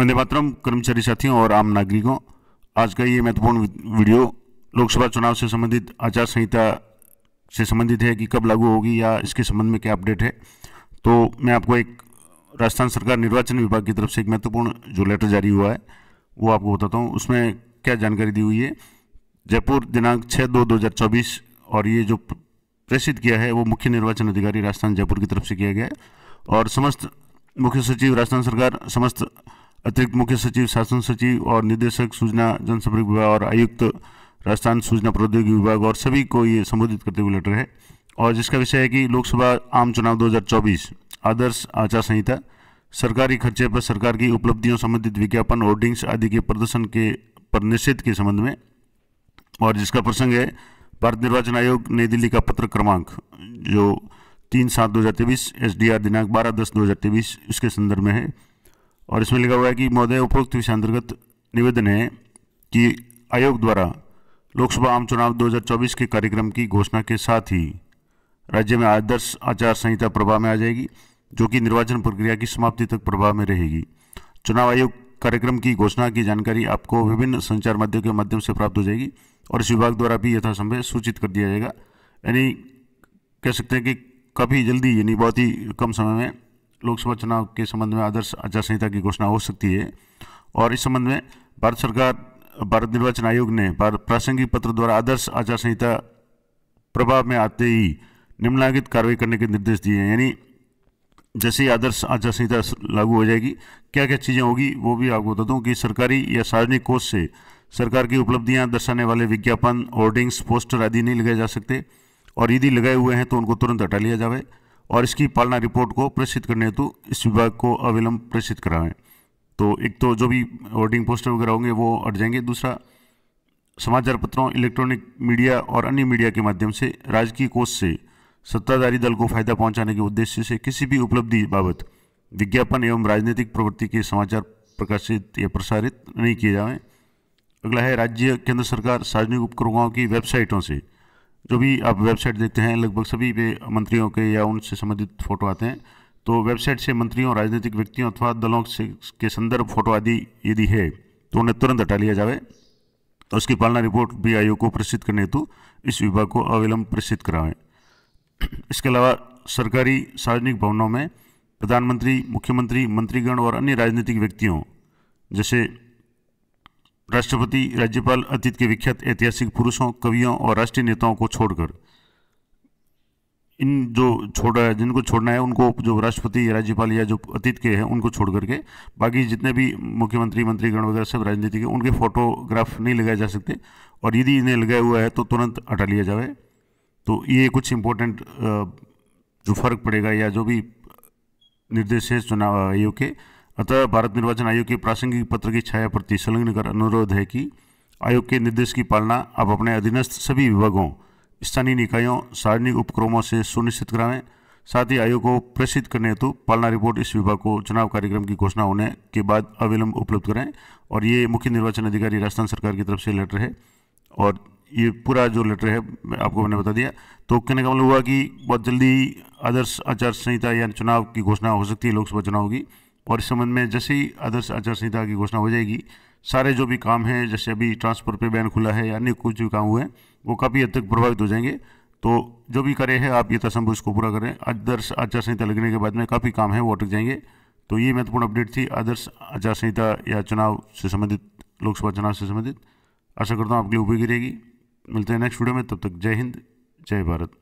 वंदे मातरम कर्मचारी साथियों और आम नागरिकों आज का ये महत्वपूर्ण वीडियो लोकसभा चुनाव से संबंधित आचार संहिता से संबंधित है कि कब लागू होगी या इसके संबंध में क्या अपडेट है तो मैं आपको एक राजस्थान सरकार निर्वाचन विभाग की तरफ से एक महत्वपूर्ण जो लेटर जारी हुआ है वो आपको बताता हूँ उसमें क्या जानकारी दी हुई है जयपुर दिनांक छः दो दो हज़ार चौबीस और ये जो प्रेषित किया है वो मुख्य निर्वाचन अधिकारी राजस्थान जयपुर की तरफ से किया गया है और समस्त मुख्य सचिव राजस्थान सरकार समस्त अतिरिक्त मुख्य सचिव शासन सचिव और निदेशक सूचना जनसंपर्क विभाग और आयुक्त राजस्थान सूचना प्रौद्योगिकी विभाग और सभी को ये संबोधित करते हुए लेटर है और जिसका विषय है कि लोकसभा आम चुनाव 2024 आदर्श आचार संहिता सरकारी खर्चे पर सरकार की उपलब्धियों संबंधित विज्ञापन होर्डिंग्स आदि के प्रदर्शन के पर निषेध के संबंध में और जिसका प्रसंग है भारत निर्वाचन आयोग नई दिल्ली का पत्र क्रमांक जो तीन सात दो हज़ार तेईस एस दिनांक बारह दस दो हज़ार तेईस इसके संदर्भ में है और इसमें लिखा हुआ है कि महोदय उपरोक्त विषय अंतर्गत निवेदन है कि आयोग द्वारा लोकसभा आम चुनाव 2024 के कार्यक्रम की घोषणा के साथ ही राज्य में आदर्श आचार संहिता प्रभाव में आ जाएगी जो कि निर्वाचन प्रक्रिया की समाप्ति तक प्रभाव में रहेगी चुनाव आयोग कार्यक्रम की घोषणा की जानकारी आपको विभिन्न संचार माध्यम के माध्यम से प्राप्त हो जाएगी और इस विभाग द्वारा भी यथासंभव सूचित कर दिया जाएगा यानी कह सकते हैं कि काफ़ी जल्दी यानी बहुत ही कम समय में लोकसभा चुनाव के संबंध में आदर्श आचार संहिता की घोषणा हो सकती है और इस संबंध में भारत सरकार भारत निर्वाचन आयोग ने प्रासंगिक पत्र द्वारा आदर्श आचार संहिता प्रभाव में आते ही निम्नलिखित कार्रवाई करने के निर्देश दिए हैं यानी जैसे ही आदर्श आचार संहिता लागू हो जाएगी क्या क्या चीज़ें होगी वो भी आपको बता दूँ कि सरकारी या सार्वजनिक कोष से सरकार की उपलब्धियां दर्शाने वाले विज्ञापन होर्डिंग्स पोस्टर आदि नहीं लगाए जा सकते और यदि लगाए हुए हैं तो उनको तुरंत हटा लिया जाए और इसकी पालना रिपोर्ट को प्रेषित करने हेतु इस विभाग को अविलंब प्रेषित कराएं तो एक तो जो भी वोटिंग पोस्टर वगैरह होंगे वो हट जाएंगे दूसरा समाचार पत्रों इलेक्ट्रॉनिक मीडिया और अन्य मीडिया के माध्यम से राजकीय कोष से सत्ताधारी दल को फायदा पहुंचाने के उद्देश्य से किसी भी उपलब्धि बाबत विज्ञापन एवं राजनीतिक प्रवृत्ति के समाचार प्रकाशित या प्रसारित नहीं किए जाएं अगला है राज्य केंद्र सरकार सार्वजनिक उपक्रमों की वेबसाइटों से जो भी आप वेबसाइट देखते हैं लगभग सभी पे मंत्रियों के या उनसे संबंधित फोटो आते हैं तो वेबसाइट से मंत्रियों राजनीतिक व्यक्तियों अथवा दलों से के संदर्भ फोटो आदि यदि है तो उन्हें तुरंत हटा लिया जाए और तो उसकी पालना रिपोर्ट भी आयोग को प्रस्तुत करने हेतु इस विभाग को अविलंब प्रस्तुत करावें इसके अलावा सरकारी सार्वजनिक भवनों में प्रधानमंत्री मुख्यमंत्री मंत्रीगण और अन्य राजनीतिक व्यक्तियों जैसे राष्ट्रपति राज्यपाल अतीत के विख्यात ऐतिहासिक पुरुषों कवियों और राष्ट्रीय नेताओं को छोड़कर इन जो छोड़ जिनको छोड़ना है उनको जो राष्ट्रपति राज्यपाल या जो अतीत के हैं उनको छोड़ करके बाकी जितने भी मुख्यमंत्री मंत्रीगण वगैरह सब राजनीति के उनके फोटोग्राफ नहीं लगाए जा सकते और यदि इन्हें लगाया हुआ है तो तुरंत हटा लिया जाए तो ये कुछ इम्पोर्टेंट जो फर्क पड़ेगा या जो भी निर्देश है चुनाव आयोग के अतः भारत निर्वाचन आयोग के प्रासंगिक पत्र की छाया प्रति संलग्न कर अनुरोध है कि आयोग के निर्देश की पालना आप अपने अधीनस्थ सभी विभागों स्थानीय निकायों सार्वजनिक उपक्रमों से सुनिश्चित कराएं साथ ही आयोग को प्रेषित करने हेतु पालना रिपोर्ट इस विभाग को चुनाव कार्यक्रम की घोषणा होने के बाद अविलंब उपलब्ध कराएं और ये मुख्य निर्वाचन अधिकारी राजस्थान सरकार की तरफ से लेटर है और ये पूरा जो लेटर है आपको मैंने बता दिया तो कहने का मतलब हुआ कि बहुत जल्दी आदर्श आचार संहिता या चुनाव की घोषणा हो सकती है लोकसभा चुनाव की और इस संबंध में जैसे ही आदर्श आचार संहिता की घोषणा हो जाएगी सारे जो भी काम हैं जैसे अभी ट्रांसपोर्ट पे बैन खुला है या अन्य कुछ भी काम हुए हैं वो काफ़ी हद तक प्रभावित हो जाएंगे तो जो भी कार्य है आप यथासंभव इसको पूरा करें आदर्श आचार संहिता लगने के बाद में काफ़ी काम है वो अटक जाएंगे तो ये महत्वपूर्ण अपडेट थी आदर्श आचार संहिता या चुनाव से संबंधित लोकसभा चुनाव से संबंधित आशा करता हूँ आपके लिए उपयोगी रहेगी मिलते हैं नेक्स्ट वीडियो में तब तक जय हिंद जय भारत